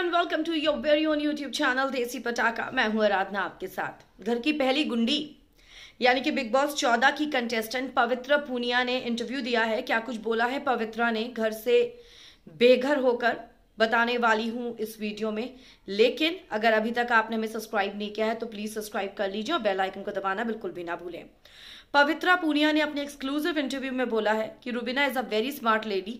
everyone welcome to your very own YouTube channel Desi Patakha मैं हूं आराधना आपके साथ घर की पहली गुंडी यानी कि बिग बॉस चौदह की कंटेस्टेंट पवित्र पूनिया ने इंटरव्यू दिया है क्या कुछ बोला है पवित्रा ने घर से बेघर होकर बताने वाली हूँ इस वीडियो में लेकिन अगर अभी तक आपने हमें सब्सक्राइब नहीं किया है तो प्लीज सब्सक्राइब कर लीजिए और बेल आइकन को दबाना बिल्कुल भी ना भूलें पवित्रा पूनिया ने अपने एक्सक्लूसिव इंटरव्यू में बोला है कि Rubina is a very smart lady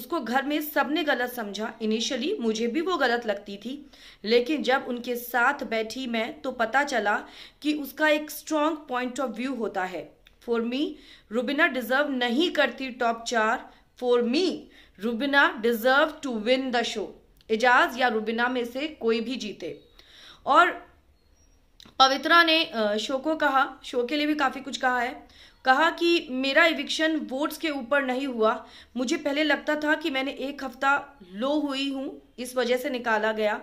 उसको घर में सबने गलत समझा इनिशियली मुझे भी वो गलत लगती थी लेकिन जब उनके साथ बैठी मैं तो पता चला कि उसका एक स्ट्रॉन्ग पॉइंट ऑफ व्यू होता है फॉर मी रुबिना डिजर्व नहीं करती टॉप चार for me Rubina deserve to win the show Eijaz या रुबिना में से कोई भी जीते और पवित्रा ने शो को कहा शो के लिए भी काफ़ी कुछ कहा है कहा कि मेरा इविक्शन वोट्स के ऊपर नहीं हुआ मुझे पहले लगता था कि मैंने एक हफ्ता लो हुई हूँ इस वजह से निकाला गया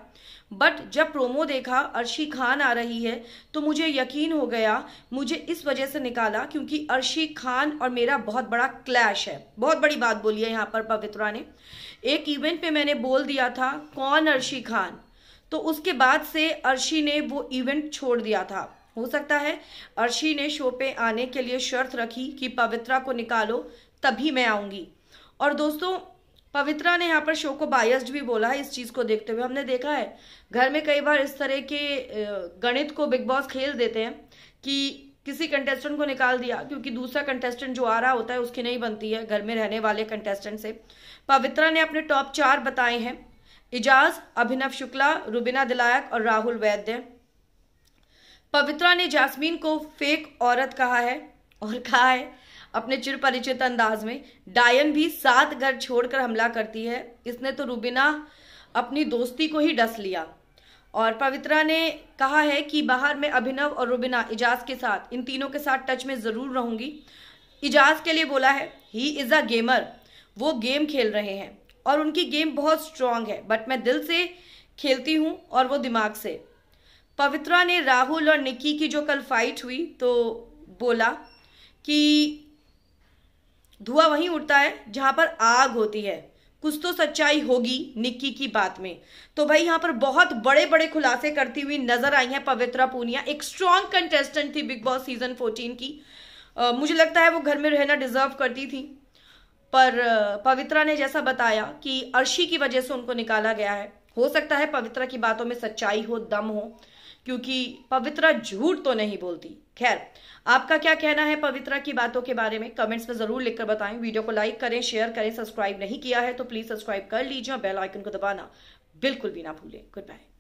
बट जब प्रोमो देखा अर्शी खान आ रही है तो मुझे यकीन हो गया मुझे इस वजह से निकाला क्योंकि अर्शी खान और मेरा बहुत बड़ा क्लैश है बहुत बड़ी बात बोली है यहाँ पर पवित्रा ने एक इवेंट पे मैंने बोल दिया था कौन अर्शी खान तो उसके बाद से अर्शी ने वो इवेंट छोड़ दिया था हो सकता है अर्शी ने शो पे आने के लिए शर्त रखी कि पवित्रा को निकालो तभी मैं आऊंगी और दोस्तों पवित्रा ने यहाँ पर शो को बायस्ड भी बोला है इस चीज़ को देखते हुए हमने देखा है घर में कई बार इस तरह के गणित को बिग बॉस खेल देते हैं कि किसी कंटेस्टेंट को निकाल दिया क्योंकि दूसरा कंटेस्टेंट जो आ रहा होता है उसकी नहीं बनती है घर में रहने वाले कंटेस्टेंट से पवित्रा ने अपने टॉप चार बताए हैं इजाज अभिनव शुक्ला रुबिना दिलायक और राहुल वैद्य पवित्रा ने जासमीन को फेक औरत कहा है और कहा है अपने चिर परिचित अंदाज में डायन भी सात घर छोड़कर हमला करती है इसने तो रुबिना अपनी दोस्ती को ही डस लिया और पवित्रा ने कहा है कि बाहर में अभिनव और रुबिना इजाज के साथ इन तीनों के साथ टच में ज़रूर रहूंगी इजाज के लिए बोला है ही इज़ अ गेमर वो गेम खेल रहे हैं और उनकी गेम बहुत स्ट्रांग है बट मैं दिल से खेलती हूँ और वो दिमाग से पवित्रा ने राहुल और निक्की की जो कल फाइट हुई तो बोला कि धुआं वहीं उठता है जहाँ पर आग होती है कुछ तो सच्चाई होगी निक्की की बात में तो भाई यहाँ पर बहुत बड़े बड़े खुलासे करती हुई नजर आई हैं पवित्रा पूनिया एक स्ट्रॉन्ग कंटेस्टेंट थी बिग बॉस सीजन 14 की आ, मुझे लगता है वो घर में रहना डिजर्व करती थी पर पवित्रा ने जैसा बताया कि अर्शी की वजह से उनको निकाला गया है हो सकता है पवित्रा की बातों में सच्चाई हो दम हो क्योंकि पवित्रा झूठ तो नहीं बोलती खैर आपका क्या कहना है पवित्रा की बातों के बारे में कमेंट्स में जरूर लिखकर बताएं वीडियो को लाइक करें शेयर करें सब्सक्राइब नहीं किया है तो प्लीज सब्सक्राइब कर लीजिए और बेल आइकन को दबाना बिल्कुल भी ना भूलें गुड बाय